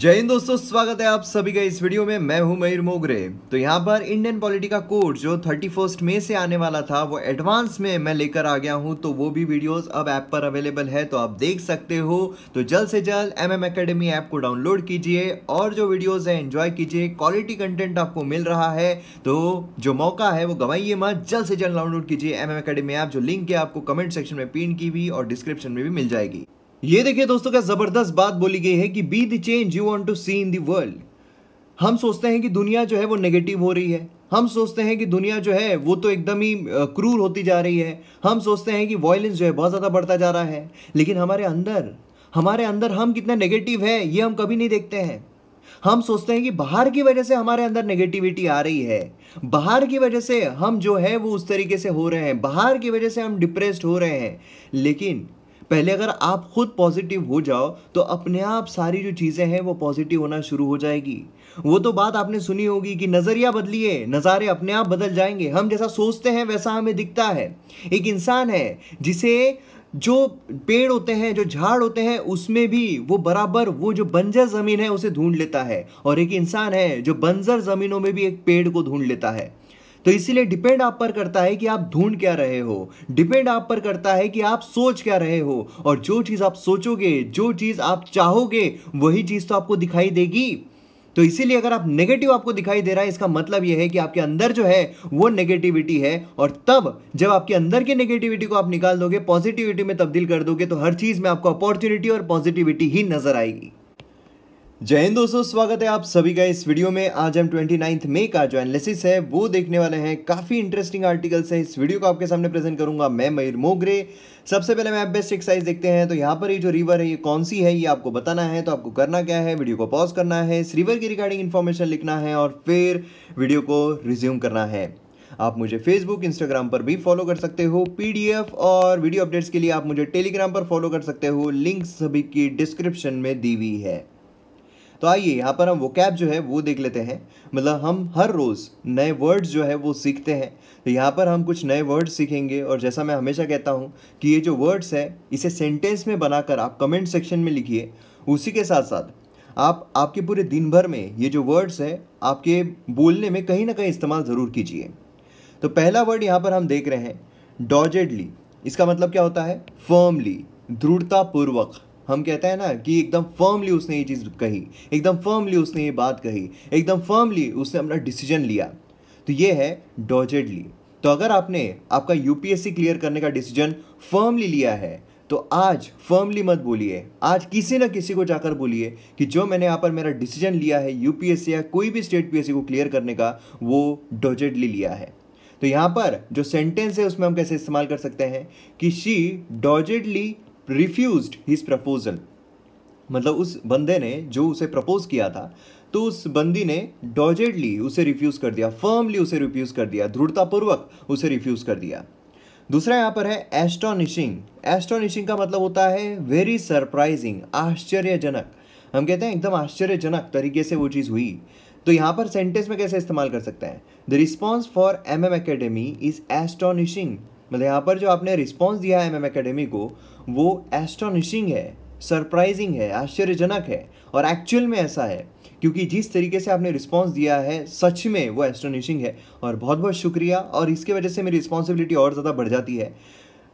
जय हिंद दोस्तों स्वागत है आप सभी का इस वीडियो में मैं हूं मयूर मोगरे तो यहां पर इंडियन पॉलिटी का कोर्स जो थर्टी फर्स्ट मे से आने वाला था वो एडवांस में मैं लेकर आ गया हूं तो वो भी वीडियोस अब ऐप पर अवेलेबल है तो आप देख सकते हो तो जल्द से जल्द एम एम अकेडमी ऐप को डाउनलोड कीजिए और जो वीडियोज़ है एंजॉय कीजिए क्वालिटी कंटेंट आपको मिल रहा है तो जो मौका है वो गवाइए मत जल्द से जल्द डाउनलोड कीजिए एम एम अकेडमी ऐप जो लिंक है आपको कमेंट सेक्शन में पिन की भी और डिस्क्रिप्शन में भी मिल जाएगी ये देखिए दोस्तों क्या ज़बरदस्त बात बोली गई है कि be the change you want to see in the world हम सोचते हैं कि दुनिया जो है वो नेगेटिव हो रही है हम सोचते हैं कि दुनिया जो है वो तो एकदम ही क्रूर होती जा रही है हम सोचते हैं कि वॉयलेंस जो है बहुत ज़्यादा बढ़ता जा रहा है लेकिन हमारे अंदर हमारे अंदर हम कितना नेगेटिव है ये हम कभी नहीं देखते हैं हम सोचते हैं कि बाहर की वजह से हमारे अंदर नेगेटिविटी आ रही है बाहर की वजह से हम जो है वो उस तरीके से हो रहे हैं बाहर की वजह से हम डिप्रेस्ड हो रहे हैं लेकिन पहले अगर आप खुद पॉजिटिव हो जाओ तो अपने आप सारी जो चीज़ें हैं वो पॉजिटिव होना शुरू हो जाएगी वो तो बात आपने सुनी होगी कि नज़रिया बदलिए नज़ारे अपने आप बदल जाएंगे हम जैसा सोचते हैं वैसा हमें दिखता है एक इंसान है जिसे जो पेड़ होते हैं जो झाड़ होते हैं उसमें भी वो बराबर वो जो बंजर ज़मीन है उसे ढूंढ लेता है और एक इंसान है जो बंजर ज़मीनों में भी एक पेड़ को ढूंढ लेता है तो इसीलिए डिपेंड आप पर करता है कि आप ढूंढ क्या रहे हो डिपेंड आप पर करता है कि आप सोच क्या रहे हो और जो चीज़ आप सोचोगे जो चीज़ आप चाहोगे वही चीज़ तो आपको दिखाई देगी तो इसीलिए अगर आप नेगेटिव आपको दिखाई दे रहा है इसका मतलब यह है कि आपके अंदर जो है वो नेगेटिविटी है और तब जब आपके अंदर की नेगेटिविटी को आप निकाल दोगे पॉजिटिविटी में तब्दील कर दोगे तो हर चीज़ में आपको अपॉर्चुनिटी और पॉजिटिविटी ही नजर आएगी जय हिंद दोस्तों स्वागत है आप सभी का इस वीडियो में आज हम ट्वेंटी नाइन्थ मे का जो एनालिसिस है वो देखने वाले हैं काफ़ी इंटरेस्टिंग आर्टिकल्स हैं इस वीडियो को आपके सामने प्रेजेंट करूंगा मैं मयूर मोगरे सबसे पहले मैं बेस्ट एक्सरसाइज देखते हैं तो यहाँ पर ये जो रिवर है ये कौन सी है ये आपको बताना है तो आपको करना क्या है वीडियो को पॉज करना है इस रिवर की रिगार्डिंग इन्फॉर्मेशन लिखना है और फिर वीडियो को रिज्यूम करना है आप मुझे फेसबुक इंस्टाग्राम पर भी फॉलो कर सकते हो पीडीएफ और वीडियो अपडेट्स के लिए आप मुझे टेलीग्राम पर फॉलो कर सकते हो लिंक सभी की डिस्क्रिप्शन में दी हुई है तो आइए यहाँ पर हम वोकैब जो है वो देख लेते हैं मतलब हम हर रोज़ नए वर्ड्स जो है वो सीखते हैं तो यहाँ पर हम कुछ नए वर्ड्स सीखेंगे और जैसा मैं हमेशा कहता हूँ कि ये जो वर्ड्स है इसे सेंटेंस में बनाकर आप कमेंट सेक्शन में लिखिए उसी के साथ साथ आप आपके पूरे दिन भर में ये जो वर्ड्स है आपके बोलने में कहीं ना कहीं इस्तेमाल ज़रूर कीजिए तो पहला वर्ड यहाँ पर हम देख रहे हैं डॉजेडली इसका मतलब क्या होता है फर्मली दृढ़तापूर्वक हम कहते हैं ना कि एकदम फर्मली उसने ये चीज़ कही एकदम फर्मली उसने ये बात कही एकदम फर्मली उसने अपना डिसीजन लिया तो ये है डॉजेडली तो अगर आपने आपका यूपीएससी क्लियर करने का डिसीजन फर्मली लिया है तो आज फर्मली मत बोलिए आज किसी ना किसी को जाकर बोलिए कि जो मैंने यहाँ पर मेरा डिसीजन लिया है यूपीएससी या कोई भी स्टेट पीएससी को क्लियर करने का वो डॉजेडली लिया है तो यहाँ पर जो सेंटेंस है उसमें हम कैसे इस्तेमाल कर सकते हैं कि she doggedly refuse his proposal मतलब उस बंदे ने जो उसे प्रपोज किया था तो उस बंदी ने डॉजेडली उसे रिफ्यूज़ कर दिया फर्मली उसे रिफ्यूज़ कर दिया दृढ़तापूर्वक उसे रिफ्यूज़ कर दिया दूसरा यहाँ पर है एस्टोनिशिंग एस्टोनिशिंग का मतलब होता है वेरी सरप्राइजिंग आश्चर्यजनक हम कहते हैं एकदम आश्चर्यजनक तरीके से वो चीज़ हुई तो यहाँ पर सेंटेंस में कैसे इस्तेमाल कर सकते हैं the response for M M academy is astonishing मतलब यहाँ पर जो आपने रिस्पॉन्स दिया है एम एम अकेडमी को वो एस्टोनिशिंग है सरप्राइजिंग है आश्चर्यजनक है और एक्चुअल में ऐसा है क्योंकि जिस तरीके से आपने रिस्पांस दिया है सच में वो एस्टोनिशिंग है और बहुत बहुत शुक्रिया और इसके वजह से मेरी रिस्पॉन्सिबिलिटी और ज़्यादा बढ़ जाती है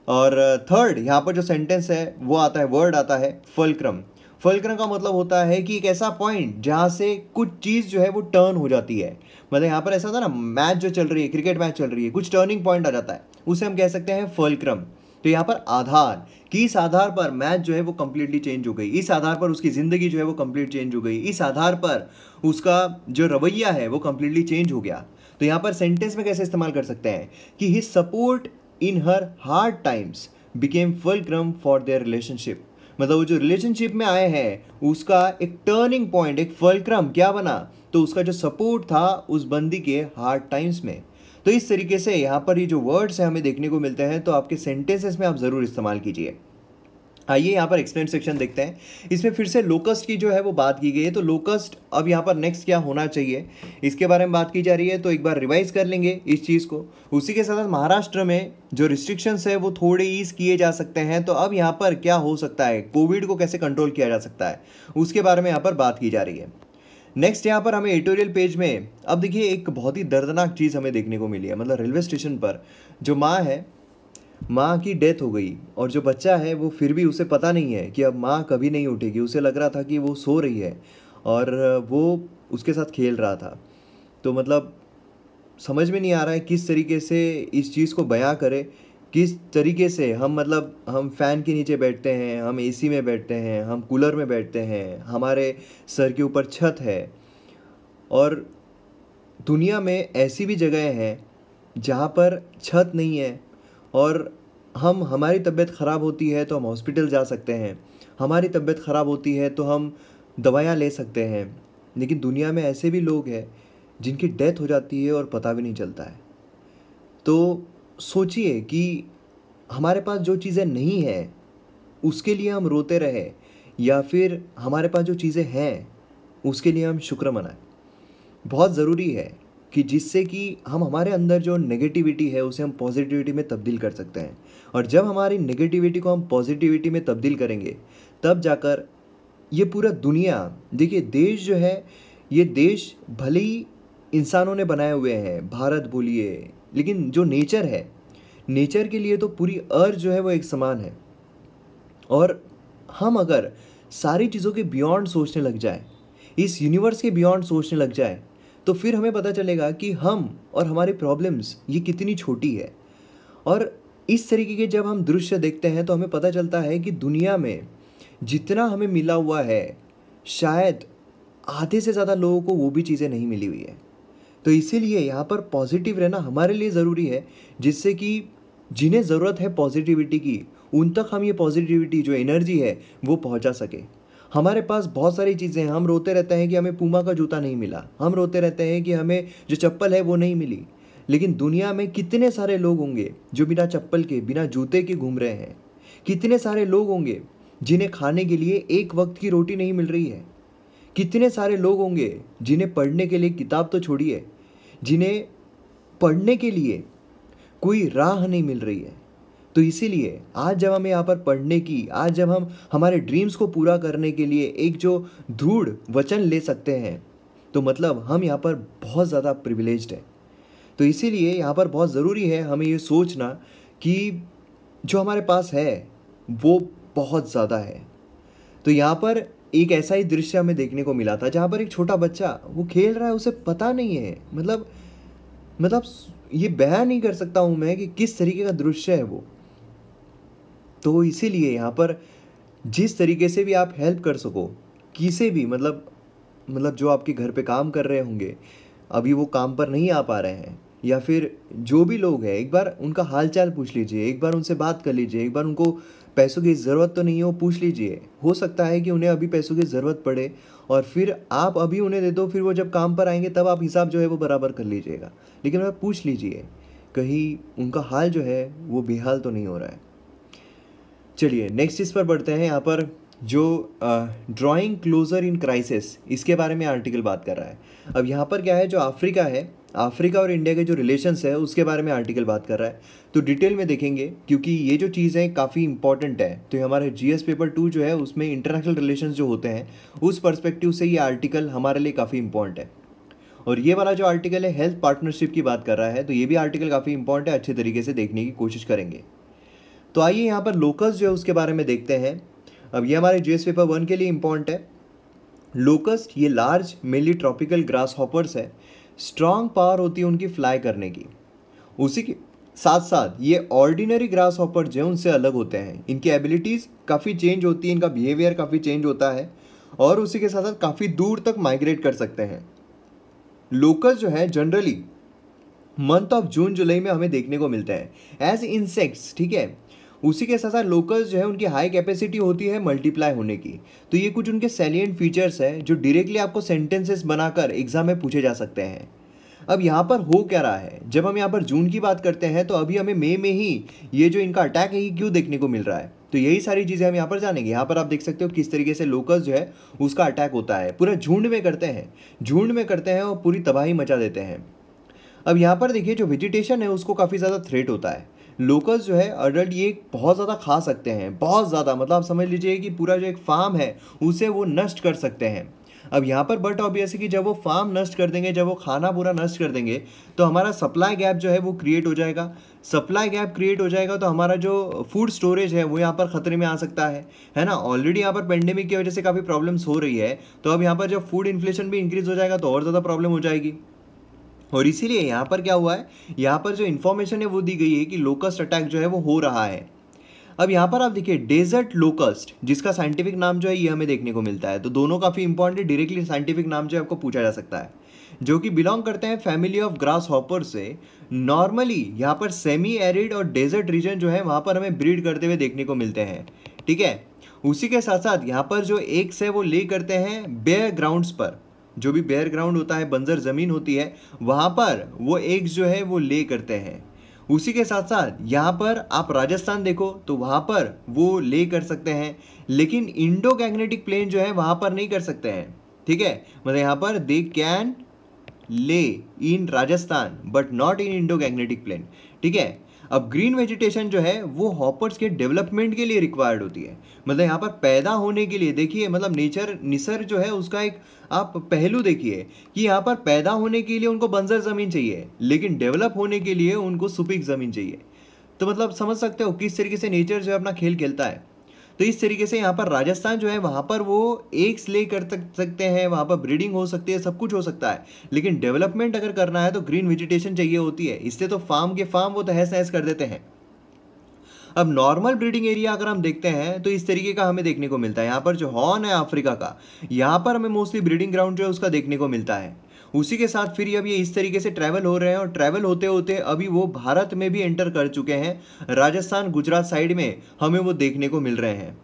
और थर्ड uh, यहाँ पर जो सेंटेंस है वो आता है वर्ड आता है फलक्रम फलक्रम का मतलब होता है कि एक ऐसा पॉइंट जहाँ से कुछ चीज़ जो है वो टर्न हो जाती है मतलब यहाँ पर ऐसा था ना मैच जो चल रही है क्रिकेट मैच चल रही है कुछ टर्निंग पॉइंट आ जाता है उसे हम कह सकते हैं फलक्रम तो यहाँ पर आधार कि इस आधार पर मैच जो है वो कम्प्लीटली चेंज हो गई इस आधार पर उसकी ज़िंदगी जो है वो कम्प्लीट चेंज हो गई इस आधार पर उसका जो रवैया है वो कम्प्लीटली चेंज हो गया तो यहाँ पर सेंटेंस में कैसे इस्तेमाल कर सकते हैं कि he support in her hard times became fulcrum for their relationship मतलब वो जो रिलेशनशिप में आए हैं उसका एक टर्निंग पॉइंट एक फलक्रम क्या बना तो उसका जो सपोर्ट था उस बंदी के हार्ड टाइम्स में तो इस तरीके से यहाँ पर ये जो वर्ड्स हैं हमें देखने को मिलते हैं तो आपके सेंटेंसेस में आप ज़रूर इस्तेमाल कीजिए आइए यहाँ पर एक्सप्लेन सेक्शन देखते हैं इसमें फिर से लोकस्ट की जो है वो बात की गई है तो लोकस्ट अब यहाँ पर नेक्स्ट क्या होना चाहिए इसके बारे में बात की जा रही है तो एक बार रिवाइज कर लेंगे इस चीज़ को उसी के साथ साथ महाराष्ट्र में जो रिस्ट्रिक्शंस है वो थोड़े ईज किए जा सकते हैं तो अब यहाँ पर क्या हो सकता है कोविड को कैसे कंट्रोल किया जा सकता है उसके बारे में यहाँ पर बात की जा रही है नेक्स्ट यहाँ पर हमें एडिटोरियल पेज में अब देखिए एक बहुत ही दर्दनाक चीज़ हमें देखने को मिली है मतलब रेलवे स्टेशन पर जो माँ है माँ की डेथ हो गई और जो बच्चा है वो फिर भी उसे पता नहीं है कि अब माँ कभी नहीं उठेगी उसे लग रहा था कि वो सो रही है और वो उसके साथ खेल रहा था तो मतलब समझ में नहीं आ रहा है किस तरीके से इस चीज़ को बयां करे किस तरीके से हम मतलब हम फ़ैन के नीचे बैठते हैं हम एसी में बैठते हैं हम कूलर में बैठते हैं हमारे सर के ऊपर छत है और दुनिया में ऐसी भी जगह हैं जहाँ पर छत नहीं है और हम हमारी तबीयत ख़राब होती है तो हम हॉस्पिटल जा सकते हैं हमारी तबीयत ख़राब होती है तो हम दवाइयाँ ले सकते हैं लेकिन दुनिया में ऐसे भी लोग हैं जिनकी डेथ हो जाती है और पता भी नहीं चलता है तो सोचिए कि हमारे पास जो चीज़ें नहीं हैं उसके लिए हम रोते रहे या फिर हमारे पास जो चीज़ें हैं उसके लिए हम शुक्र मनाएं बहुत ज़रूरी है कि जिससे कि हम हमारे अंदर जो नेगेटिविटी है उसे हम पॉजिटिविटी में तब्दील कर सकते हैं और जब हमारी नेगेटिविटी को हम पॉजिटिविटी में तब्दील करेंगे तब जाकर ये पूरा दुनिया देखिए देश जो है ये देश भले ही इंसानों ने बनाए हुए हैं भारत बोलिए लेकिन जो नेचर है नेचर के लिए तो पूरी अर्थ जो है वो एक समान है और हम अगर सारी चीज़ों के बियॉन्ड सोचने लग जाए इस यूनिवर्स के बियॉन्ड सोचने लग जाए तो फिर हमें पता चलेगा कि हम और हमारे प्रॉब्लम्स ये कितनी छोटी है और इस तरीके के जब हम दृश्य देखते हैं तो हमें पता चलता है कि दुनिया में जितना हमें मिला हुआ है शायद आधे से ज़्यादा लोगों को वो भी चीज़ें नहीं मिली हुई है तो इसीलिए यहाँ पर पॉजिटिव रहना हमारे लिए ज़रूरी है जिससे कि जिन्हें ज़रूरत है पॉजिटिविटी की उन तक हम ये पॉजिटिविटी जो एनर्जी है वो पहुँचा सके हमारे पास बहुत सारी चीज़ें हैं हम रोते रहते हैं कि हमें पूमा का जूता नहीं मिला हम रोते रहते हैं कि हमें जो चप्पल है वो नहीं मिली लेकिन दुनिया में कितने सारे लोग होंगे जो बिना चप्पल के बिना जूते के घूम रहे हैं कितने सारे लोग होंगे जिन्हें खाने के लिए एक वक्त की रोटी नहीं मिल रही है कितने सारे लोग होंगे जिन्हें पढ़ने के लिए किताब तो छोड़िए जिन्हें पढ़ने के लिए कोई राह नहीं मिल रही है तो इसीलिए आज जब हम यहाँ पर पढ़ने की आज जब हम हमारे ड्रीम्स को पूरा करने के लिए एक जो दृढ़ वचन ले सकते हैं तो मतलब हम यहाँ पर बहुत ज़्यादा प्रिविलेज हैं तो इसीलिए यहाँ पर बहुत ज़रूरी है हमें ये सोचना कि जो हमारे पास है वो बहुत ज़्यादा है तो यहाँ पर एक ऐसा ही दृश्य हमें देखने को मिला था जहाँ पर एक छोटा बच्चा वो खेल रहा है उसे पता नहीं है मतलब मतलब ये बयान नहीं कर सकता हूँ मैं कि किस तरीके का दृश्य है वो तो इसीलिए यहाँ पर जिस तरीके से भी आप हेल्प कर सको किसे भी मतलब मतलब जो आपके घर पे काम कर रहे होंगे अभी वो काम पर नहीं आ पा रहे हैं या फिर जो भी लोग हैं एक बार उनका हालचाल पूछ लीजिए एक बार उनसे बात कर लीजिए एक बार उनको पैसों की ज़रूरत तो नहीं वो पूछ लीजिए हो सकता है कि उन्हें अभी पैसों की ज़रूरत पड़े और फिर आप अभी उन्हें दे दो फिर वो जब काम पर आएंगे तब आप हिसाब जो है वो बराबर कर लीजिएगा लेकिन आप पूछ लीजिए कहीं उनका हाल जो है वो बेहाल तो नहीं हो रहा है चलिए नेक्स्ट इस पर बढ़ते हैं यहाँ पर जो ड्राइंग क्लोज़र इन क्राइसिस इसके बारे में आर्टिकल बात कर रहा है अब यहाँ पर क्या है जो अफ्रीका है अफ्रीका और इंडिया के जो रिलेशंस है उसके बारे में आर्टिकल बात कर रहा है तो डिटेल में देखेंगे क्योंकि ये जो चीज़ें काफ़ी इंपॉर्टेंट है तो हमारे एस पेपर टू जो है उसमें इंटरनेशनल रिलेशन जो होते हैं उस परस्पेक्टिव से ये आर्टिकल हमारे लिए काफ़ी इंपॉर्टेंट है और ये वाला जो आर्टिकल है हेल्थ पार्टनरशिप की बात कर रहा है तो ये भी आर्टिकल काफ़ी इंपॉर्टेंट है अच्छे तरीके से देखने की कोशिश करेंगे तो आइए यहाँ पर लोकस जो है उसके बारे में देखते हैं अब ये हमारे जीएस पेपर वन के लिए इम्पॉर्टेंट है लोकस्ट ये large mainly tropical grasshoppers है स्ट्रांग पावर होती है उनकी फ्लाई करने की उसी के साथ साथ ये ऑर्डिनरी ग्रास हॉपर जो उनसे अलग होते हैं इनकी एबिलिटीज़ काफ़ी चेंज होती है इनका बिहेवियर काफ़ी चेंज होता है और उसी के साथ साथ काफ़ी दूर तक माइग्रेट कर सकते हैं लोकस जो है generally month of June July में हमें देखने को मिलते हैं एज इंसेक्ट्स ठीक है उसी के साथ साथ लोकल्स जो है उनकी हाई कैपेसिटी होती है मल्टीप्लाई होने की तो ये कुछ उनके सेलियंट फीचर्स है जो डायरेक्टली आपको सेंटेंसेस बनाकर एग्जाम में पूछे जा सकते हैं अब यहाँ पर हो क्या रहा है जब हम यहाँ पर जून की बात करते हैं तो अभी हमें मई में ही ये जो इनका अटैक है ये क्यों देखने को मिल रहा है तो यही सारी चीज़ें हम यहाँ पर जानेंगे यहाँ पर आप देख सकते हो किस तरीके से लोकल जो है उसका अटैक होता है पूरा झुंड में करते हैं झुंड में करते हैं और पूरी तबाही मचा देते हैं अब यहाँ पर देखिए जो वेजिटेशन है उसको काफ़ी ज़्यादा थ्रेट होता है लोकल्स जो है अडल्ट ये बहुत ज़्यादा खा सकते हैं बहुत ज़्यादा मतलब आप समझ लीजिए कि पूरा जो एक फार्म है उसे वो नष्ट कर सकते हैं अब यहाँ पर बट ऑबियस है कि जब वो फार्म नष्ट कर देंगे जब वो खाना पूरा नष्ट कर देंगे तो हमारा सप्लाई गैप जो है वो क्रिएट हो जाएगा सप्लाई गैप क्रिएट हो जाएगा तो हमारा जो फूड स्टोरेज है वो यहाँ पर ख़तरे में आ सकता है है ना ऑलरेडी यहाँ पर पेंडेमिक की वजह से काफ़ी प्रॉब्लम्स हो रही है तो अब यहाँ पर जब फूड इन्फ्लेशन भी इंक्रीज़ हो जाएगा तो और ज़्यादा प्रॉब्लम हो जाएगी और इसीलिए यहाँ पर क्या हुआ है यहाँ पर जो इन्फॉर्मेशन है वो दी गई है कि लोकस्ट अटैक जो है वो हो रहा है अब यहाँ पर आप देखिए डेजर्ट लोकस्ट जिसका साइंटिफिक नाम जो है ये हमें देखने को मिलता है तो दोनों काफ़ी इंपॉर्टेंट है डायरेक्टली साइंटिफिक नाम जो है आपको पूछा जा सकता है जो कि बिलोंग करते हैं फैमिली ऑफ ग्रास हॉपर से नॉर्मली यहाँ पर सेमी एरिड और डेजर्ट रीजन जो है वहाँ पर हमें ब्रीड करते हुए देखने को मिलते हैं ठीक है उसी के साथ साथ यहाँ पर जो एक्स है वो ले करते हैं बेयर ग्राउंड्स पर जो भी बेयर ग्राउंड होता है बंजर ज़मीन होती है वहां पर वो एग्स जो है वो ले करते हैं उसी के साथ साथ यहाँ पर आप राजस्थान देखो तो वहाँ पर वो ले कर सकते हैं लेकिन इंडो कैग्नेटिक प्लेन जो है वहाँ पर नहीं कर सकते हैं ठीक है मतलब यहाँ पर they can lay in Rajasthan but not in Indo Gangetic plain ठीक है अब ग्रीन वेजिटेशन जो है वो हॉपर्स के डेवलपमेंट के लिए रिक्वायर्ड होती है मतलब यहाँ पर पैदा होने के लिए देखिए मतलब नेचर निसर जो है उसका एक आप पहलू देखिए कि यहाँ पर पैदा होने के लिए उनको बंजर ज़मीन चाहिए लेकिन डेवलप होने के लिए उनको सुपीक ज़मीन चाहिए तो मतलब समझ सकते हो किस तरीके से नेचर जो है अपना खेल खेलता है तो इस तरीके से यहाँ पर राजस्थान जो है वहाँ पर वो एक ले कर सकते हैं वहाँ पर ब्रीडिंग हो सकती है सब कुछ हो सकता है लेकिन डेवलपमेंट अगर करना है तो ग्रीन वेजिटेशन चाहिए होती है इससे तो फार्म के फार्म वो तहस नहस कर देते हैं अब नॉर्मल ब्रीडिंग एरिया अगर हम देखते हैं तो इस तरीके का हमें देखने को मिलता है यहाँ पर जो हॉर्न है अफ्रीका का यहाँ पर हमें मोस्टली ब्रीडिंग ग्राउंड जो है उसका देखने को मिलता है उसी के साथ फिर अब ये इस तरीके से ट्रैवल हो रहे हैं और ट्रैवल होते होते अभी वो भारत में भी एंटर कर चुके हैं राजस्थान गुजरात साइड में हमें वो देखने को मिल रहे हैं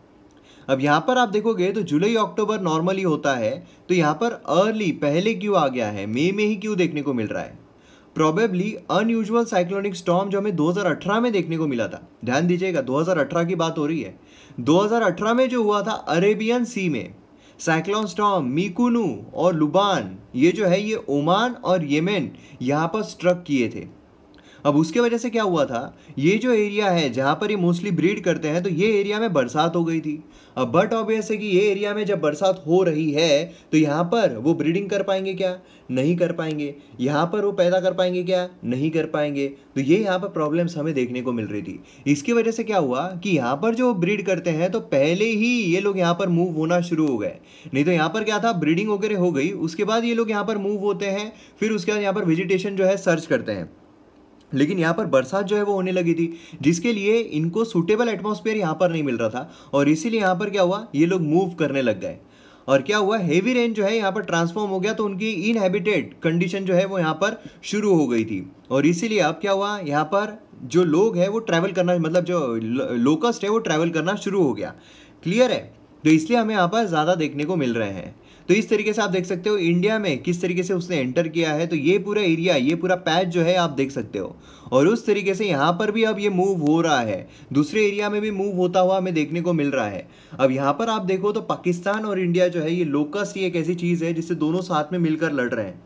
अब यहाँ पर आप देखोगे तो जुलाई अक्टूबर नॉर्मली होता है तो यहाँ पर अर्ली पहले क्यों आ गया है मई में ही क्यों देखने को मिल रहा है प्रॉबेबली अनयूजल साइक्लोनिक स्टॉम जो हमें 2018 में देखने को मिला था ध्यान दीजिएगा 2018 की बात हो रही है 2018 में जो हुआ था अरेबियन सी में साइक्लोन स्टॉम मीकुनू और लुबान ये जो है ये ओमान और येमेन यहाँ पर स्ट्रक किए थे अब उसके वजह से क्या हुआ था ये जो एरिया है जहाँ पर ये मोस्टली ब्रीड करते हैं तो ये एरिया में बरसात हो गई थी अब बट ऑब्वियस है कि ये एरिया में जब बरसात हो रही है तो यहाँ पर वो ब्रीडिंग कर पाएंगे क्या नहीं कर पाएंगे यहाँ पर वो पैदा कर पाएंगे क्या नहीं कर पाएंगे तो ये यहाँ पर प्रॉब्लम्स हमें देखने को मिल रही थी इसकी वजह से क्या हुआ कि यहाँ पर जो ब्रीड करते हैं तो पहले ही ये लोग यहाँ पर मूव होना शुरू हो गए नहीं तो यहाँ पर क्या था ब्रीडिंग वगैरह हो गई उसके बाद ये लोग यहाँ पर मूव होते हैं फिर उसके बाद यहाँ पर वेजिटेशन जो है सर्च करते हैं लेकिन यहाँ पर बरसात जो है वो होने लगी थी जिसके लिए इनको सूटेबल एटमॉस्फेयर यहाँ पर नहीं मिल रहा था और इसीलिए यहाँ पर क्या हुआ ये लोग मूव करने लग गए और क्या हुआ हेवी रेन जो है यहाँ पर ट्रांसफॉर्म हो गया तो उनकी इनहेबिटेड कंडीशन जो है वो यहाँ पर शुरू हो गई थी और इसीलिए अब क्या हुआ यहाँ पर जो लोग है वो ट्रैवल करना मतलब जो लोकस्ट है वो ट्रैवल करना शुरू हो गया क्लियर है तो इसलिए हमें यहाँ पर ज़्यादा देखने को मिल रहे हैं तो इस तरीके से आप देख सकते हो इंडिया में किस तरीके से उसने एंटर किया है तो ये पूरा एरिया ये पूरा पैच जो है आप देख सकते हो और उस तरीके से यहाँ पर भी अब ये मूव हो रहा है दूसरे एरिया में भी मूव होता हुआ हमें देखने को मिल रहा है अब यहाँ पर आप देखो तो पाकिस्तान और इंडिया जो है ये लोकस ही एक ऐसी चीज़ है जिससे दोनों साथ में मिलकर लड़ रहे हैं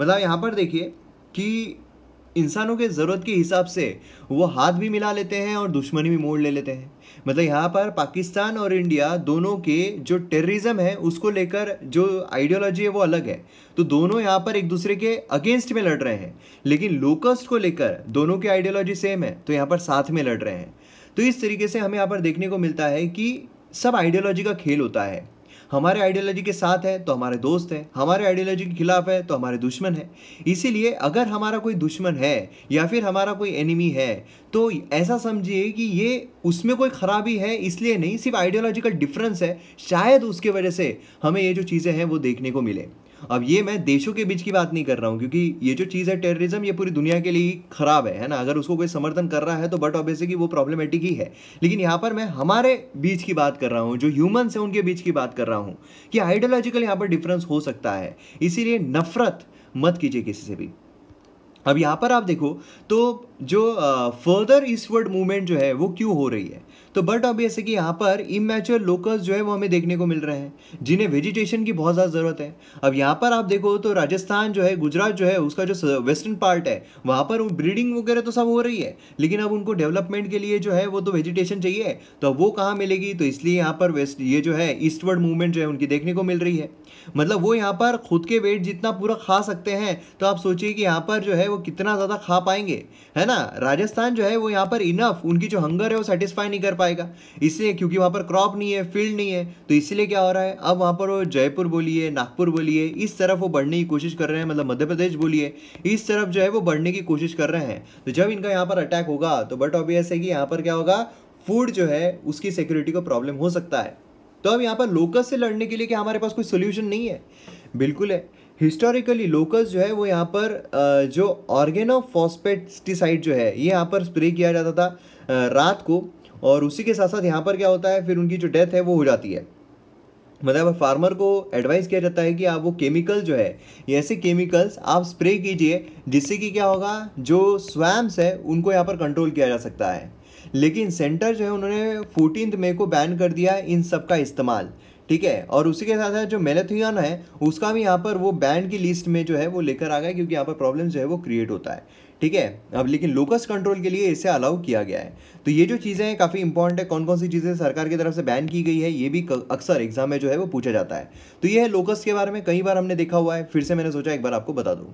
मतलब यहाँ पर देखिए कि इंसानों के ज़रूरत के हिसाब से वो हाथ भी मिला लेते हैं और दुश्मनी भी मोड़ ले लेते हैं मतलब यहाँ पर पाकिस्तान और इंडिया दोनों के जो टेररिज्म है उसको लेकर जो आइडियोलॉजी है वो अलग है तो दोनों यहाँ पर एक दूसरे के अगेंस्ट में लड़ रहे हैं लेकिन लोकस्ट को लेकर दोनों की आइडियोलॉजी सेम है तो यहाँ पर साथ में लड़ रहे हैं तो इस तरीके से हमें यहाँ पर देखने को मिलता है कि सब आइडियोलॉजी का खेल होता है हमारे आइडियोलॉजी के साथ है तो हमारे दोस्त हैं हमारे आइडियोलॉजी के खिलाफ है तो हमारे दुश्मन है इसीलिए अगर हमारा कोई दुश्मन है या फिर हमारा कोई एनिमी है तो ऐसा समझिए कि ये उसमें कोई ख़राबी है इसलिए नहीं सिर्फ आइडियोलॉजिकल डिफरेंस है शायद उसके वजह से हमें ये जो चीज़ें हैं वो देखने को मिले अब ये मैं देशों के बीच की बात नहीं कर रहा हूँ क्योंकि ये जो चीज़ है टेररिज्म ये पूरी दुनिया के लिए ख़राब है है ना अगर उसको कोई समर्थन कर रहा है तो बट ऑब्वियसली वो प्रॉब्लमेटिक ही है लेकिन यहाँ पर मैं हमारे बीच की बात कर रहा हूँ जो ह्यूमन्स हैं उनके बीच की बात कर रहा हूँ कि आइडियोलॉजिकल यहाँ पर डिफरेंस हो सकता है इसीलिए नफ़रत मत कीजिए किसी से भी अब यहाँ पर आप देखो तो जो फर्दर ईस्टवर्ड मूवमेंट जो है वो क्यों हो रही है तो बट अब जैसे कि यहाँ पर इमेच्योर लोकल्स जो है वो हमें देखने को मिल रहे हैं जिन्हें वेजिटेशन की बहुत ज़्यादा ज़रूरत है अब यहाँ पर आप देखो तो राजस्थान जो है गुजरात जो है उसका जो वेस्टर्न पार्ट है वहाँ पर ब्रीडिंग वगैरह तो सब हो रही है लेकिन अब उनको डेवलपमेंट के लिए जो है वो तो वेजिटेशन चाहिए तो अब वो कहाँ मिलेगी तो इसलिए यहाँ पर वेस्ट ये जो है ईस्टवर्ड मूवमेंट जो है उनकी देखने को मिल रही है मतलब वो यहाँ पर खुद के वेट जितना पूरा खा सकते हैं तो आप सोचिए कि यहाँ पर जो है वो कितना ज़्यादा खा पाएंगे है ना राजस्थान जो है वो यहाँ पर इनफ उनकी जो हंगर है वो सेटिस्फाई नहीं कर पाएगा इसलिए क्योंकि वहाँ पर क्रॉप नहीं है फील्ड नहीं है तो इसलिए क्या हो रहा है अब वहाँ पर वो जयपुर बोलिए नागपुर बोलिए इस तरफ वो बढ़ने की कोशिश कर रहे हैं मतलब मध्य प्रदेश बोलिए इस तरफ जो है वो बढ़ने की कोशिश कर रहे हैं तो जब इनका यहाँ पर अटैक होगा तो बट ऑबियस है कि यहाँ पर क्या होगा फूड जो है उसकी सिक्योरिटी को प्रॉब्लम हो सकता है तो अब यहाँ पर लोकस से लड़ने के लिए क्या हमारे पास कोई सोल्यूशन नहीं है बिल्कुल है हिस्टोरिकली लोकस जो है वो यहाँ पर जो ऑर्गेनोफॉस्पेटिसाइड जो है ये यहाँ पर स्प्रे किया जाता था रात को और उसी के साथ साथ यहाँ पर क्या होता है फिर उनकी जो डेथ है वो हो जाती है मतलब फार्मर को एडवाइस किया जाता है कि आप वो केमिकल जो है ऐसे केमिकल्स आप स्प्रे कीजिए जिससे कि क्या होगा जो स्वैम्स है उनको यहाँ पर कंट्रोल किया जा सकता है लेकिन सेंटर जो है उन्होंने फोर्टीन मई को बैन कर दिया इन सब का इस्तेमाल ठीक है और उसी के साथ साथ जो मेलेथियन है उसका भी यहाँ पर वो बैन की लिस्ट में जो है वो लेकर आ गया क्योंकि यहाँ पर प्रॉब्लम जो है वो क्रिएट होता है ठीक है अब लेकिन लोकस कंट्रोल के लिए इसे अलाउ किया गया है तो ये जो चीज़ें हैं काफ़ी इंपॉर्टेंट है कौन कौन सी चीज़ें सरकार की तरफ से बैन की गई है ये भी अक्सर एग्जाम में जो है वो पूछा जाता है तो ये है लोकस के बारे में कई बार हमने देखा हुआ है फिर से मैंने सोचा एक बार आपको बता दूँ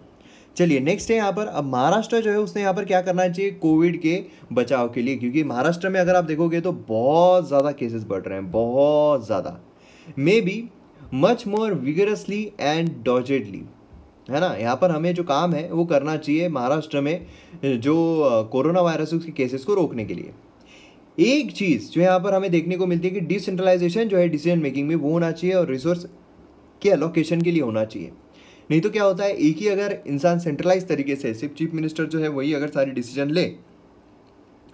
चलिए नेक्स्ट है यहाँ पर अब महाराष्ट्र जो है उसने यहाँ पर क्या करना चाहिए कोविड के बचाव के लिए क्योंकि महाराष्ट्र में अगर आप देखोगे तो बहुत ज़्यादा केसेस बढ़ रहे हैं बहुत ज़्यादा maybe much more vigorously and doggedly है ना यहाँ पर हमें जो काम है वो करना चाहिए महाराष्ट्र में जो कोरोना वायरस के केसेस को रोकने के लिए एक चीज़ जो यहाँ पर हमें देखने को मिलती है कि डिसेंट्रलाइजेशन जो है डिसीजन मेकिंग में वो होना चाहिए और रिसोर्स के अलोकेशन के लिए होना चाहिए नहीं तो क्या होता है एक ही अगर इंसान सेंट्रलाइज तरीके से सिर्फ चीफ मिनिस्टर जो है वही अगर सारी डिसीजन ले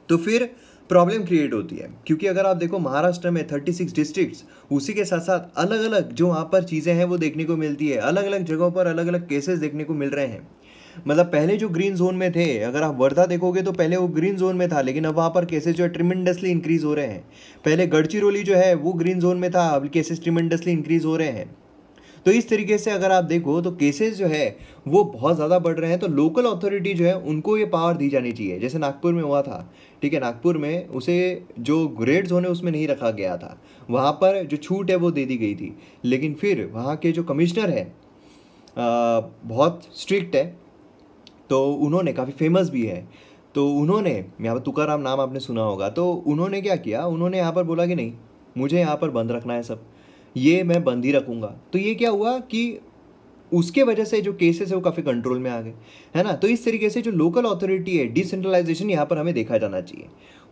तो फिर प्रॉब्लम क्रिएट होती है क्योंकि अगर आप देखो महाराष्ट्र में 36 डिस्ट्रिक्ट्स उसी के साथ साथ अलग अलग जो वहाँ पर चीज़ें हैं वो देखने को मिलती है अलग अलग जगहों पर अलग अलग केसेस देखने को मिल रहे हैं मतलब पहले जो ग्रीन जोन में थे अगर आप वर्धा देखोगे तो पहले वो ग्रीन जोन में था लेकिन अब वहाँ पर केसेस जो है ट्रिमेंडसली इंक्रीज़ हो रहे हैं पहले गढ़चिरौली जो है वो ग्रीन जोन में था अब केसेस ट्रिमेंडसली इंक्रीज़ हो रहे हैं तो इस तरीके से अगर आप देखो तो केसेस जो है वो बहुत ज़्यादा बढ़ रहे हैं तो लोकल अथॉरिटी जो है उनको ये पावर दी जानी चाहिए जैसे नागपुर में हुआ था ठीक है नागपुर में उसे जो ग्रेड जोन है उसमें नहीं रखा गया था वहाँ पर जो छूट है वो दे दी गई थी लेकिन फिर वहाँ के जो कमिश्नर है आ, बहुत स्ट्रिक्ट है तो उन्होंने काफ़ी फेमस भी है तो उन्होंने यहाँ पर तुकाराम नाम आपने सुना होगा तो उन्होंने क्या किया उन्होंने यहाँ पर बोला कि नहीं मुझे यहाँ पर बंद रखना है सब ये मैं बंद ही रखूँगा तो ये क्या हुआ कि उसके वजह से जो केसेस है वो काफ़ी कंट्रोल में आ गए है ना तो इस तरीके से जो लोकल अथॉरिटी है डिसेंट्रलाइजेशन यहाँ पर हमें देखा जाना चाहिए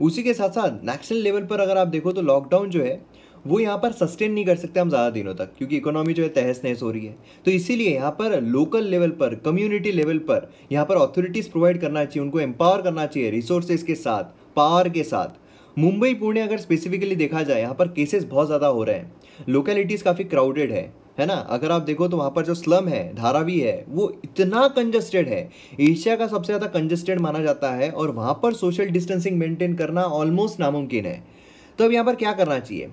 उसी के साथ साथ नेशनल लेवल पर अगर आप देखो तो लॉकडाउन जो है वो यहाँ पर सस्टेन नहीं कर सकते हम ज़्यादा दिनों तक क्योंकि इकोनॉमी जो है तहस नहस हो रही है तो इसीलिए यहाँ पर लोकल लेवल पर कम्युनिटी लेवल पर यहाँ पर अथॉरिटीज़ प्रोवाइड करना चाहिए उनको एम्पावर करना चाहिए रिसोर्सेज के साथ पावर के साथ मुंबई पुणे अगर स्पेसिफिकली देखा जाए यहाँ पर केसेस बहुत ज़्यादा हो रहे हैं लोकेलिटीज़ काफ़ी क्राउडेड है है ना अगर आप देखो तो वहाँ पर जो स्लम है धारावी है वो इतना कंजस्टेड है एशिया का सबसे ज़्यादा कंजस्टेड माना जाता है और वहाँ पर सोशल डिस्टेंसिंग मेंटेन करना ऑलमोस्ट नामुमकिन है तो अब यहाँ पर क्या करना चाहिए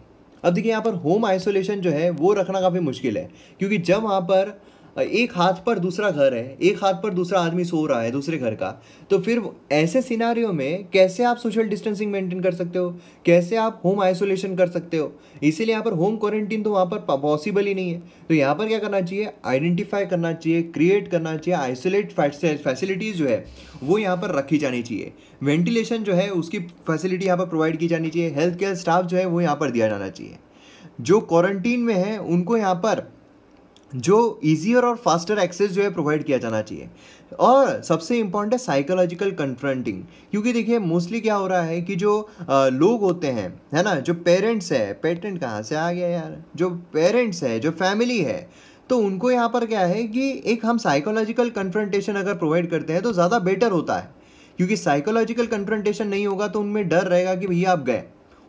अब देखिए यहाँ पर होम आइसोलेशन जो है वो रखना काफ़ी मुश्किल है क्योंकि जब वहाँ पर एक हाथ पर दूसरा घर है एक हाथ पर दूसरा आदमी सो रहा है दूसरे घर का तो फिर ऐसे सिनारियों में कैसे आप सोशल डिस्टेंसिंग मेंटेन कर सकते हो कैसे आप होम आइसोलेशन कर सकते हो इसीलिए यहाँ पर होम क्वारंटीन तो वहाँ पर पॉसिबल ही नहीं है तो यहाँ पर क्या करना चाहिए आइडेंटिफाई करना चाहिए क्रिएट करना चाहिए आइसोलेट फैसिलिटीज़ जो है वो यहाँ पर रखी जानी चाहिए वेंटिलेशन जो है उसकी फैसिलिटी यहाँ पर प्रोवाइड की जानी चाहिए हेल्थ केयर स्टाफ जो है वो यहाँ पर दिया जाना चाहिए जो क्वारंटीन में है उनको यहाँ पर जो ईजियर और फास्टर एक्सेस जो है प्रोवाइड किया जाना चाहिए और सबसे इम्पॉर्टेंट है साइकोलॉजिकल कन्फ्रंटिंग क्योंकि देखिए मोस्टली क्या हो रहा है कि जो आ, लोग होते हैं है ना जो पेरेंट्स है पेटेंट कहाँ से आ गया यार जो पेरेंट्स है जो फैमिली है तो उनको यहाँ पर क्या है कि एक हम साइकोलॉजिकल कन्फ्रंटेशन अगर प्रोवाइड करते हैं तो ज़्यादा बेटर होता है क्योंकि साइकोलॉजिकल कन्फ्रंटेशन नहीं होगा तो उनमें डर रहेगा कि भैया आप गए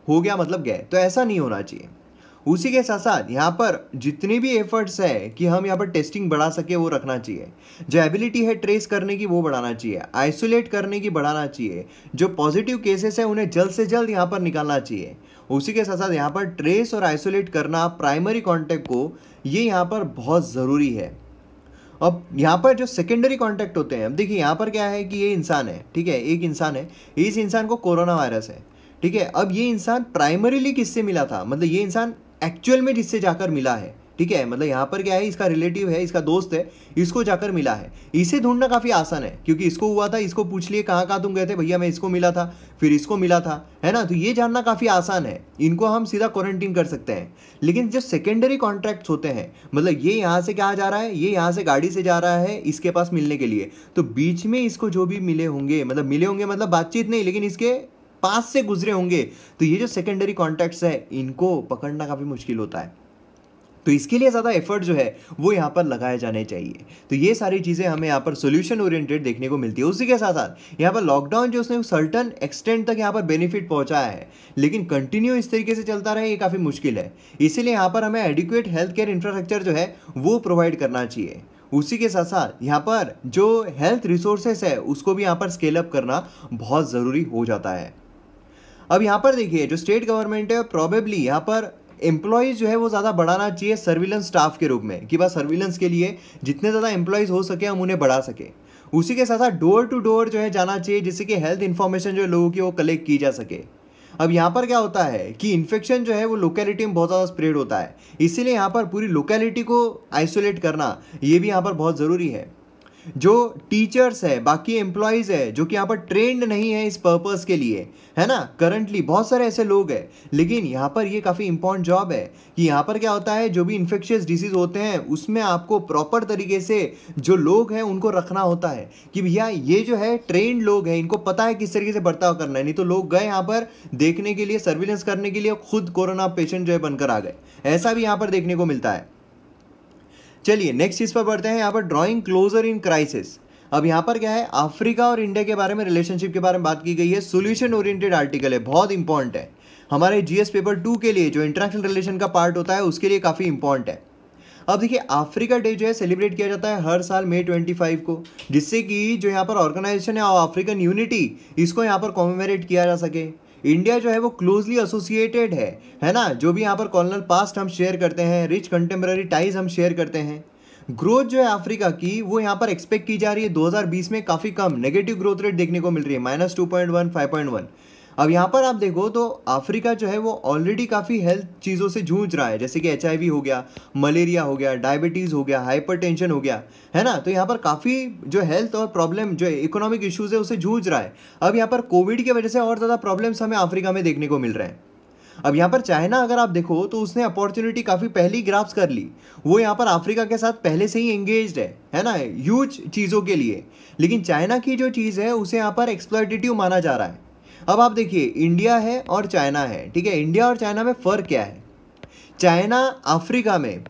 हो गया मतलब गए तो ऐसा नहीं होना चाहिए उसी के साथ साथ यहाँ पर जितने भी एफर्ट्स है कि हम यहाँ पर टेस्टिंग बढ़ा सके वो रखना चाहिए जो एबिलिटी है ट्रेस करने की वो बढ़ाना चाहिए आइसोलेट करने की बढ़ाना चाहिए जो पॉजिटिव केसेस है उन्हें जल्द से जल्द यहाँ पर निकालना चाहिए उसी के साथ साथ यहाँ पर ट्रेस और आइसोलेट करना प्राइमरी कॉन्टैक्ट को ये यहाँ पर बहुत ज़रूरी है अब यहाँ पर जो सेकेंडरी कॉन्टैक्ट होते हैं अब देखिए यहाँ पर क्या है कि ये इंसान है ठीक है एक इंसान है इस इंसान को कोरोना वायरस है ठीक है अब ये इंसान प्राइमरीली किससे मिला था मतलब ये इंसान एक्चुअल में जिससे जाकर मिला है ठीक है मतलब यहाँ पर क्या है इसका रिलेटिव है इसका दोस्त है इसको जाकर मिला है इसे ढूंढना काफ़ी आसान है क्योंकि इसको हुआ था इसको पूछ लिए कहाँ कहाँ तुम गए थे भैया मैं इसको मिला था फिर इसको मिला था है ना तो ये जानना काफ़ी आसान है इनको हम सीधा क्वारंटीन कर सकते हैं लेकिन जो सेकेंडरी कॉन्ट्रैक्ट्स होते हैं मतलब ये यहाँ से कहाँ जा रहा है ये यहाँ से गाड़ी से जा रहा है इसके पास मिलने के लिए तो बीच में इसको जो भी मिले होंगे मतलब मिले होंगे मतलब बातचीत नहीं लेकिन इसके पास से गुजरे होंगे तो ये जो सेकेंडरी कॉन्टैक्ट्स है इनको पकड़ना काफ़ी मुश्किल होता है तो इसके लिए ज़्यादा एफर्ट जो है वो यहाँ पर लगाए जाने चाहिए तो ये सारी चीज़ें हमें यहाँ पर सोल्यूशन ओरिएंटेड देखने को मिलती है उसी के साथ साथ यहाँ पर लॉकडाउन जो उसने सर्टन एक्सटेंट तक यहाँ पर बेनिफिट पहुँचाया है लेकिन कंटिन्यू इस तरीके से चलता रहे ये काफ़ी मुश्किल है इसीलिए यहाँ पर हमें एडिकुएट हेल्थ केयर इंफ्रास्ट्रक्चर जो है वो प्रोवाइड करना चाहिए उसी के साथ साथ यहाँ पर जो हेल्थ रिसोर्सेस है उसको भी यहाँ पर स्केल अप करना बहुत ज़रूरी हो जाता है अब यहाँ पर देखिए जो स्टेट गवर्नमेंट है प्रॉबेबली यहाँ पर एम्प्लॉयज़ जो है वो ज़्यादा बढ़ाना चाहिए सर्विलेंस स्टाफ के रूप में कि बस सर्विलेंस के लिए जितने ज़्यादा एम्प्लॉयज़ हो सके हम उन्हें बढ़ा सके उसी के साथ साथ डोर टू डोर जो है जाना चाहिए जिससे कि हेल्थ इन्फॉर्मेशन जो है लोगों की वो कलेक्ट की जा सके अब यहाँ पर क्या होता है कि इन्फेक्शन जो है वो लोकेलिटी में बहुत ज़्यादा स्प्रेड होता है इसीलिए यहाँ पर पूरी लोकेलिटी को आइसोलेट करना ये भी यहाँ पर बहुत ज़रूरी है जो टीचर्स है बाकी एम्प्लॉयज़ है जो कि यहाँ पर ट्रेंड नहीं है इस पर्पज़ के लिए है ना करंटली बहुत सारे ऐसे लोग हैं लेकिन यहाँ पर ये काफ़ी इंपॉर्टेंट जॉब है कि यहाँ पर क्या होता है जो भी इन्फेक्शियस डिजीज होते हैं उसमें आपको प्रॉपर तरीके से जो लोग हैं उनको रखना होता है कि भैया ये जो है ट्रेंड लोग हैं इनको पता है किस तरीके से बर्ताव करना है नहीं तो लोग गए यहाँ पर देखने के लिए सर्विलेंस करने के लिए खुद कोरोना पेशेंट जो है बनकर आ गए ऐसा भी यहाँ पर देखने को मिलता है चलिए नेक्स्ट चीज़ पर बढ़ते हैं यहाँ पर ड्राइंग क्लोजर इन क्राइसिस अब यहाँ पर क्या है अफ्रीका और इंडिया के बारे में रिलेशनशिप के बारे में बात की गई है सोल्यूशन ओरिएंटेड आर्टिकल है बहुत इंपॉर्टेंट है हमारे जीएस पेपर टू के लिए जो इंटरनेशनल रिलेशन का पार्ट होता है उसके लिए काफ़ी इंपॉर्टेंट है अब देखिए अफ्रीका डे जो है सेलिब्रेट किया जाता है हर साल मई ट्वेंटी को जिससे कि जो यहाँ पर ऑर्गेनाइजेशन है अफ्रीकन यूनिटी इसको यहाँ पर कॉमेमोरेट किया जा सके इंडिया जो है वो क्लोजली एसोसिएटेड है है ना जो भी यहाँ पर कॉलोनल पास्ट हम शेयर करते हैं रिच कंटेम्प्रेरी टाइज हम शेयर करते हैं ग्रोथ जो है अफ्रीका की वो यहाँ पर एक्सपेक्ट की जा रही है 2020 में काफ़ी कम नेगेटिव ग्रोथ रेट देखने को मिल रही है minus two point one five point one अब यहाँ पर आप देखो तो अफ्रीका जो है वो ऑलरेडी काफ़ी हेल्थ चीज़ों से जूझ रहा है जैसे कि एच हो गया मलेरिया हो गया डायबिटीज़ हो गया हाइपर हो गया है ना तो यहाँ पर काफ़ी जो हेल्थ और प्रॉब्लम जो इकोनॉमिक इशूज़ है उसे जूझ रहा है अब यहाँ पर कोविड की वजह से और ज़्यादा प्रॉब्लम्स हमें अफ्रीका में देखने को मिल रहे हैं अब यहाँ पर चाइना अगर आप देखो तो उसने अपॉर्चुनिटी काफ़ी पहली ग्राफ्स कर ली वो यहाँ पर अफ्रीका के साथ पहले से ही एंगेज है है ना ह्यूज चीज़ों के लिए लेकिन चाइना की जो चीज़ है उसे यहाँ पर एक्सप्लॉयटेटिव माना जा रहा है अब आप देखिए इंडिया है और चाइना है ठीक है इंडिया और चाइना में फ़र्क क्या है चाइना अफ्रीका में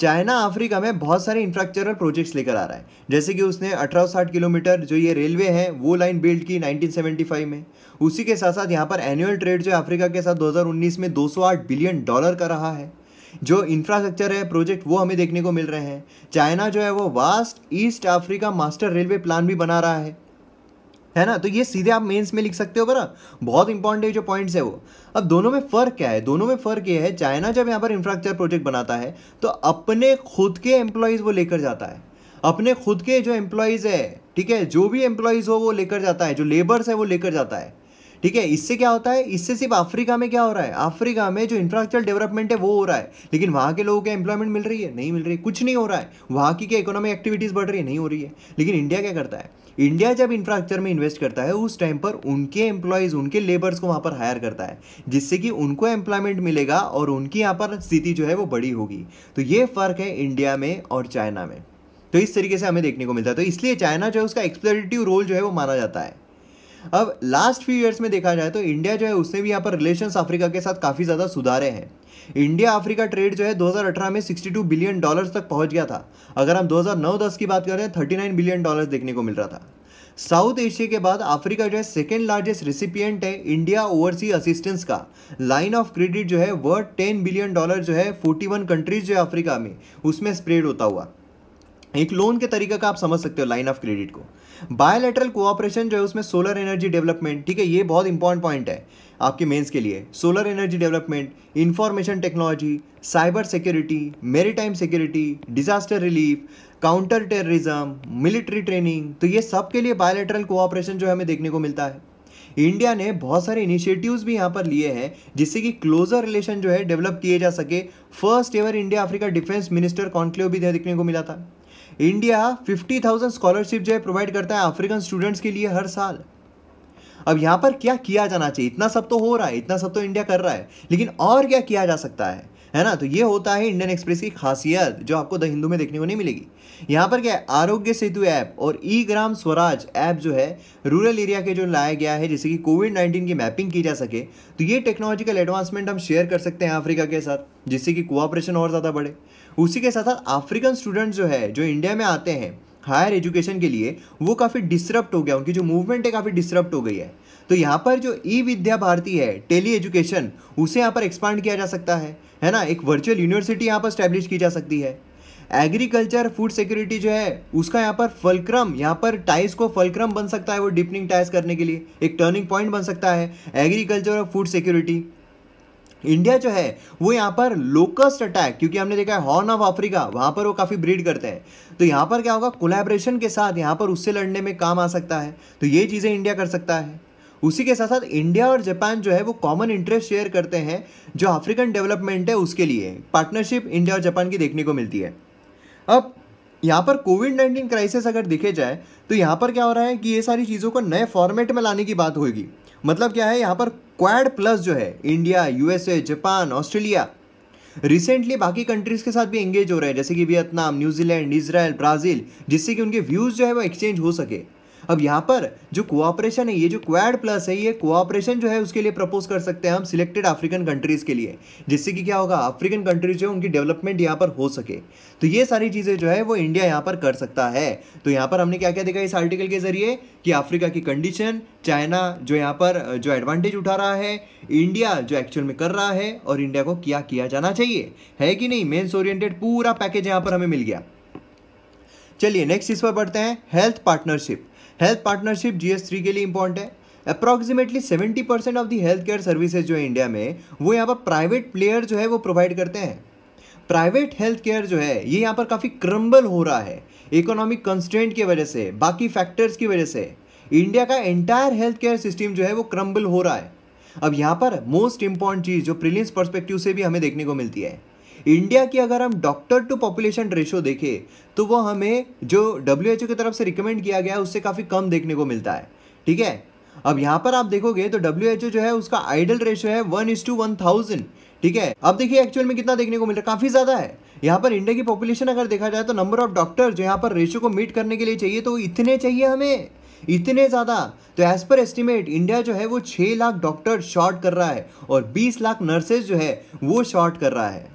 चाइना अफ्रीका में बहुत सारे इंफ्रास्ट्रक्चरल प्रोजेक्ट्स लेकर आ रहा है जैसे कि उसने साठ किलोमीटर जो ये रेलवे है वो लाइन बिल्ड की 1975 में उसी के साथ साथ यहाँ पर एनुअल ट्रेड जो अफ्रीका के साथ 2019 में 208 बिलियन डॉलर का रहा है जो इंफ्रास्ट्रक्चर है प्रोजेक्ट वो हमें देखने को मिल रहे हैं चाइना जो है वो vast east Africa master railway plan भी बना रहा है है ना तो ये सीधे आप मेंस में लिख सकते हो बरा बहुत इंपॉर्टेंट है जो पॉइंट्स है वो अब दोनों में फ़र्क क्या है दोनों में फ़र्क ये है चाइना जब यहाँ पर इंफ्रास्ट्रक्चर प्रोजेक्ट बनाता है तो अपने खुद के एम्प्लॉयज़ वो लेकर जाता है अपने खुद के जो एम्प्लॉयज़ है ठीक है जो भी एम्प्लॉयज़ हो वो लेकर जाता है जो लेबर्स है वो लेकर जाता है ठीक है इससे क्या होता है इससे सिर्फ अफ्रीका में क्या हो रहा है अफ्रीका में जो इंफ्रास्ट्रक्चर डेवलपमेंट है वो हो रहा है लेकिन वहाँ के लोगों को एम्प्लॉयमेंट मिल रही है नहीं मिल रही है कुछ नहीं हो रहा है वहाँ की क्या इकोनॉमिक एक्टिविटीज़ बढ़ रही है नहीं हो रही है लेकिन इंडिया क्या करता है इंडिया जब इंफ्रास्ट्रक्चर में इन्वेस्ट करता है उस टाइम पर उनके एम्प्लॉयज़ उनके लेबर्स को वहाँ पर हायर करता है जिससे कि उनको एम्प्लॉयमेंट मिलेगा और उनकी यहाँ पर स्थिति जो है वो बड़ी होगी तो ये फ़र्क है इंडिया में और चाइना में तो इस तरीके से हमें देखने को मिलता है तो इसलिए चाइना जो है उसका एक्सप्लोरेटिव रोल जो है वो माना जाता है अब लास्ट फ्यू ईयर्स में देखा जाए तो इंडिया जो है उसने भी यहाँ पर रिलेशन अफ्रीका के साथ काफ़ी ज़्यादा सुधारे हैं इंडिया अफ्रीका ट्रेड जो है 2018 में 62 बिलियन डॉलर्स तक पहुंच गया था अगर हम 2009-10 की बात करें 39 बिलियन डॉलर्स देखने को मिल रहा था साउथ एशिया के बाद अफ्रीका जो है सेकेंड लार्जेस्ट रिसिपियंट है इंडिया ओवरसी असिस्टेंस का लाइन ऑफ क्रेडिट जो है वर्थ टेन बिलियन डॉलर जो है 41 कंट्रीज जो है अफ्रीका में उसमें स्प्रेड होता हुआ एक लोन के तरीके का आप समझ सकते हो लाइन ऑफ क्रेडिट को बायोलेटरल कोऑपरेशन जो है उसमें सोलर एनर्जी डेवलपमेंट ठीक है ये बहुत इंपॉर्टेंट पॉइंट है आपके मेंस के लिए solar energy development information technology cyber security maritime security disaster relief counter terrorism military training तो ये सब के लिए बायोलेटरल कोऑपरेशन जो हमें देखने को मिलता है इंडिया ने बहुत सारे इनिशिएटिव्स भी यहाँ पर लिए हैं जिससे कि क्लोजर रिलेशन जो है डेवलप किए जा सके first ever India Africa defence minister conclave भी देखने को मिला था इंडिया 50,000 स्कॉलरशिप जो है प्रोवाइड करता है अफ्रीकन स्टूडेंट्स के लिए हर साल अब यहाँ पर क्या किया जाना चाहिए इतना सब तो हो रहा है इतना सब तो इंडिया कर रहा है लेकिन और क्या किया जा सकता है है ना तो ये होता है इंडियन एक्सप्रेस की खासियत जो आपको द हिंदू में देखने को नहीं मिलेगी यहाँ पर क्या है आरोग्य सेतु ऐप और ई ग्राम स्वराज ऐप जो है रूरल एरिया के जो लाया गया है जैसे कि कोविड नाइन्टीन की मैपिंग की जा सके तो ये टेक्नोलॉजिकल एडवांसमेंट हम शेयर कर सकते हैं अफ्रीका के साथ जिससे कि कोऑपरेशन और ज़्यादा बढ़े उसी के साथ साथ अफ्रीकन स्टूडेंट जो है जो इंडिया में आते हैं हायर एजुकेशन के लिए वो काफ़ी डिस्टरप्ट हो गया उनकी जो मूवमेंट है काफ़ी डिस्टरप्ट हो गई है तो यहाँ पर जो ई विद्या भारती है टेली एजुकेशन उसे यहाँ पर एक्सपांड किया जा सकता है है ना एक वर्चुअल यूनिवर्सिटी यहाँ पर स्टैब्लिश की जा सकती है एग्रीकल्चर फूड सिक्योरिटी जो है उसका यहाँ पर फलक्रम यहाँ पर टाइस को फलक्रम बन सकता है वो डिपनिंग टाइस करने के लिए एक टर्निंग पॉइंट बन सकता है एग्रीकल्चर और फूड सिक्योरिटी इंडिया जो है वो यहाँ पर लोकस्ट अटैक क्योंकि हमने देखा है हॉर्न ऑफ अफ्रीका वहाँ पर वो काफ़ी ब्रीड करते हैं तो यहाँ पर क्या होगा कोलैबोरेशन के साथ यहाँ पर उससे लड़ने में काम आ सकता है तो ये चीज़ें इंडिया कर सकता है उसी के साथ साथ इंडिया और जापान जो है वो कॉमन इंटरेस्ट शेयर करते हैं जो अफ्रीकन डेवलपमेंट है उसके लिए पार्टनरशिप इंडिया और जापान की देखने को मिलती है अब यहाँ पर कोविड नाइन्टीन क्राइसिस अगर देखे जाए तो यहाँ पर क्या हो रहा है कि ये सारी चीज़ों को नए फॉर्मेट में लाने की बात होगी मतलब क्या है यहाँ पर क्वाड प्लस जो है India USA Japan Australia recently बाकी कंट्रीज़ के साथ भी एंगेज हो रहे हैं जैसे कि वियतनाम न्यूजीलैंड इसराइल ब्राज़ील जिससे कि उनके व्यूज़ जो है वो एक्सचेंज हो सके अब यहाँ पर जो कोऑपरेशन है ये जो क्वाड प्लस है ये कोऑपरेशन जो है उसके लिए प्रपोज कर सकते हैं हम सिलेक्टेड अफ्रीकन कंट्रीज़ के लिए जिससे कि क्या होगा अफ्रीकन कंट्रीज जो उनकी डेवलपमेंट यहाँ पर हो सके तो ये सारी चीज़ें जो है वो इंडिया यहाँ पर कर सकता है तो यहाँ पर हमने क्या क्या देखा इस आर्टिकल के ज़रिए कि अफ्रीका की कंडीशन चाइना जो यहाँ पर जो एडवांटेज उठा रहा है इंडिया जो एक्चुअल में कर रहा है और इंडिया को क्या किया जाना चाहिए है कि नहीं मेन्स ओरिएंटेड पूरा पैकेज यहाँ पर हमें मिल गया चलिए नेक्स्ट इस पर बढ़ते हैं health partnership health partnership GS three के लिए इंपॉर्टेंट है approximately seventy percent of the health care services जो है इंडिया में वो यहाँ पर प्राइवेट प्लेयर जो है वो प्रोवाइड करते हैं प्राइवेट हेल्थ केयर जो है ये यहाँ पर काफ़ी क्रम्बल हो रहा है इकोनॉमिक कंस्टेंट की वजह से बाकी फैक्टर्स की वजह से इंडिया का एंटायर हेल्थ केयर सिस्टम जो है वो क्रम्बल हो रहा है अब यहाँ पर मोस्ट इम्पॉर्टेंट चीज़ जो प्रिलियंस पर्सपेक्टिव से भी हमें देखने को मिलती है इंडिया की अगर हम डॉक्टर टू पॉपुलेशन रेशो देखें तो वो हमें जो डब्ल्यू की तरफ से रिकमेंड किया गया है उससे काफ़ी कम देखने को मिलता है ठीक है अब यहाँ पर आप देखोगे तो डब्ल्यू जो है उसका आइडल रेशो है one is to one thousand ठीक है अब देखिए एक्चुअल में कितना देखने को मिल रहा है काफ़ी ज़्यादा है यहाँ पर इंडिया की पॉपुलेशन अगर देखा जाए तो नंबर ऑफ डॉक्टर जो यहाँ पर रेशो को मीट करने के लिए चाहिए तो इतने चाहिए हमें इतने ज़्यादा तो एज पर एस्टिमेट इंडिया जो है वो छः लाख डॉक्टर शॉर्ट कर रहा है और बीस लाख नर्सेज जो है वो शॉर्ट कर रहा है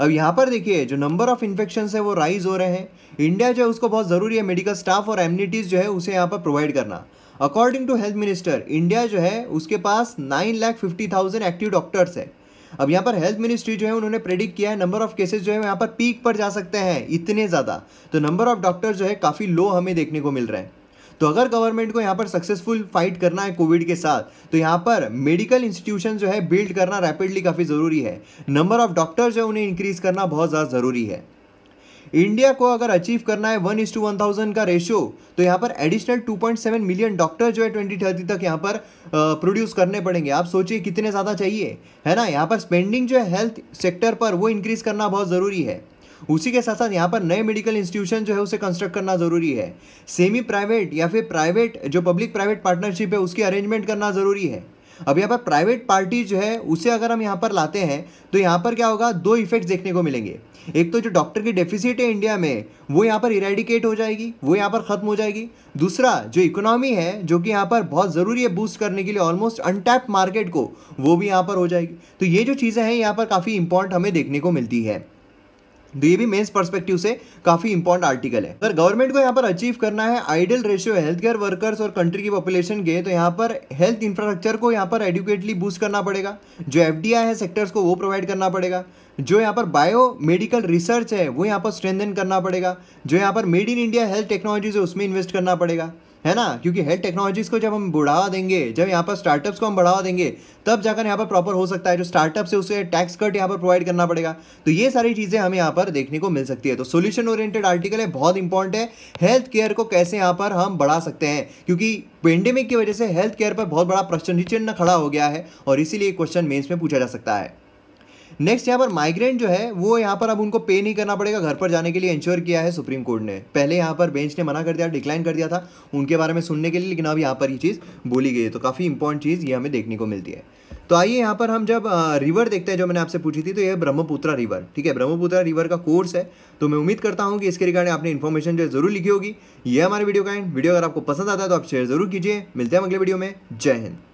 अब यहाँ पर देखिए जो नंबर ऑफ इन्फेक्शन है वो राइज हो रहे हैं इंडिया जो है उसको बहुत ज़रूरी है मेडिकल स्टाफ और एम्यूनिटीज़ जो है उसे यहाँ पर प्रोवाइड करना according to health minister India जो है उसके पास nine lakh fifty thousand active doctors है अब यहाँ पर हेल्थ मिनिस्ट्री जो है उन्होंने प्रेडिक्ट किया है नंबर ऑफ केसेस जो है यहाँ पर पीक पर जा सकते हैं इतने ज़्यादा तो नंबर ऑफ डॉक्टर जो है काफ़ी लो हमें देखने को मिल रहा है तो अगर गवर्नमेंट को यहाँ पर सक्सेसफुल फाइट करना है कोविड के साथ तो यहाँ पर मेडिकल इंस्टीट्यूशन जो है बिल्ड करना रैपिडली काफ़ी ज़रूरी है नंबर ऑफ डॉक्टर्स है उन्हें इंक्रीज़ करना बहुत ज़्यादा ज़रूरी है इंडिया को अगर अचीव करना है one is to one thousand का रेशियो तो यहाँ पर additional two point seven million doctor जो है ट्वेंटी थर्टी तक यहाँ पर प्रोड्यूस करने पड़ेंगे आप सोचिए कितने ज़्यादा चाहिए है ना यहाँ पर स्पेंडिंग जो है हेल्थ सेक्टर पर वो इंक्रीज़ करना बहुत ज़रूरी है उसी के साथ साथ यहाँ पर नए मेडिकल इंस्टीट्यूशन जो है उसे कंस्ट्रक्ट करना जरूरी है सेमी प्राइवेट या फिर प्राइवेट जो पब्लिक प्राइवेट पार्टनरशिप है उसकी अरेंजमेंट करना जरूरी है अब यहाँ पर प्राइवेट पार्टी जो है उसे अगर हम यहाँ पर लाते हैं तो यहाँ पर क्या होगा दो इफेक्ट्स देखने को मिलेंगे एक तो जो डॉक्टर की डेफिसिट है इंडिया में वो यहाँ पर इरेडिकेट हो जाएगी वो यहाँ पर ख़त्म हो जाएगी दूसरा जो इकोनॉमी है जो कि यहाँ पर बहुत ज़रूरी है बूस्ट करने के लिए ऑलमोस्ट अनटैप मार्केट को वो भी यहाँ पर हो जाएगी तो ये जो चीज़ें हैं यहाँ पर काफ़ी इंपॉर्टेंट हमें देखने को मिलती है तो ये भी मेंस पर्सपेक्टिव से काफी इंपॉर्टेंट आर्टिकल है अगर गवर्नमेंट को यहाँ पर अचीव करना है ideal ratio health care workers और कंट्री की पॉपुलेशन के तो यहाँ पर हेल्थ इंफ्रास्ट्रक्चर को यहाँ पर एडुकेटली बूस्ट करना पड़ेगा जो एफ है सेक्टर्स को वो प्रोवाइड करना पड़ेगा जो यहाँ पर बायो मेडिकल रिसर्च है वो यहाँ पर स्ट्रेंथन करना पड़ेगा जो यहाँ पर made in India health technologies है उसमें इन्वेस्ट करना पड़ेगा है ना क्योंकि हेल्थ टेक्नोलॉजीज़ को जब हम बढ़ावा देंगे जब यहाँ पर स्टार्टअप्स को हम बढ़ावा देंगे तब जाकर यहाँ पर प्रॉपर हो सकता है जो स्टार्टअप्स है उसे टैक्स कट यहाँ पर प्रोवाइड करना पड़ेगा तो ये सारी चीज़ें हमें यहाँ पर देखने को मिल सकती है तो सोल्यूशन ओरिएंटेड आर्टिकल है बहुत इंपॉर्टेंट है हेल्थ केयर को कैसे यहाँ पर हम बढ़ा सकते हैं क्योंकि पेंडेमिक की वजह से हेल्थ केयर पर बहुत बड़ा प्रश्न चिन्ह खड़ा हो गया है और इसीलिए क्वेश्चन मेन्स में पूछा जा सकता है नेक्स्ट यहाँ पर माइग्रेंट जो है वो यहाँ पर अब उनको पे नहीं करना पड़ेगा घर पर जाने के लिए इंश्योर किया है सुप्रीम कोर्ट ने पहले यहाँ पर बेंच ने मना कर दिया डिक्लाइन कर दिया था उनके बारे में सुनने के लिए लेकिन अब यहाँ पर ये चीज़ बोली गई है तो काफ़ी इंपॉर्टेंट चीज़ ये हमें देखने को मिलती है तो आइए यहाँ पर हम जब रिवर देखते हैं जो मैंने आपसे पूछी थी तो ये ब्रह्मपुत्रा रिवर ठीक है ब्रह्मपुत्रा रिवर का कोर्स है तो मैं उम्मीद करता हूँ कि इसके रिगार्डिंग आपने इन्फॉर्मेशन जो है जरूर लिखी होगी ये हमारे वीडियो का एंड वीडियो अगर आपको पसंद आता है तो आप शेयर जरूर कीजिए मिलते हैं अगले वीडियो में जय हिंद